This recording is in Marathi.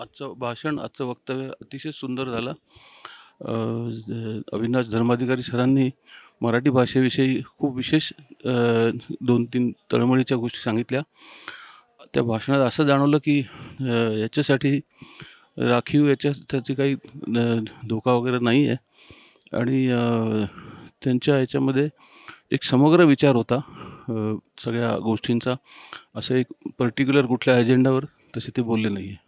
आजचं भाषण आजचं वक्तव्य अतिशय सुंदर झालं अविनाश धर्माधिकारी सरांनी मराठी भाषेविषयी खूप विशेष दोन तीन तळमळीच्या गोष्टी सांगितल्या त्या भाषणात असं जाणवलं की याच्यासाठी राखीव याच्या त्याची काही धोका वगैरे नाही आहे आणि त्यांच्या याच्यामध्ये एक समग्र विचार होता सगळ्या गोष्टींचा असं एक पर्टिक्युलर कुठल्या अजेंडावर तसे ते बोलले नाही आहे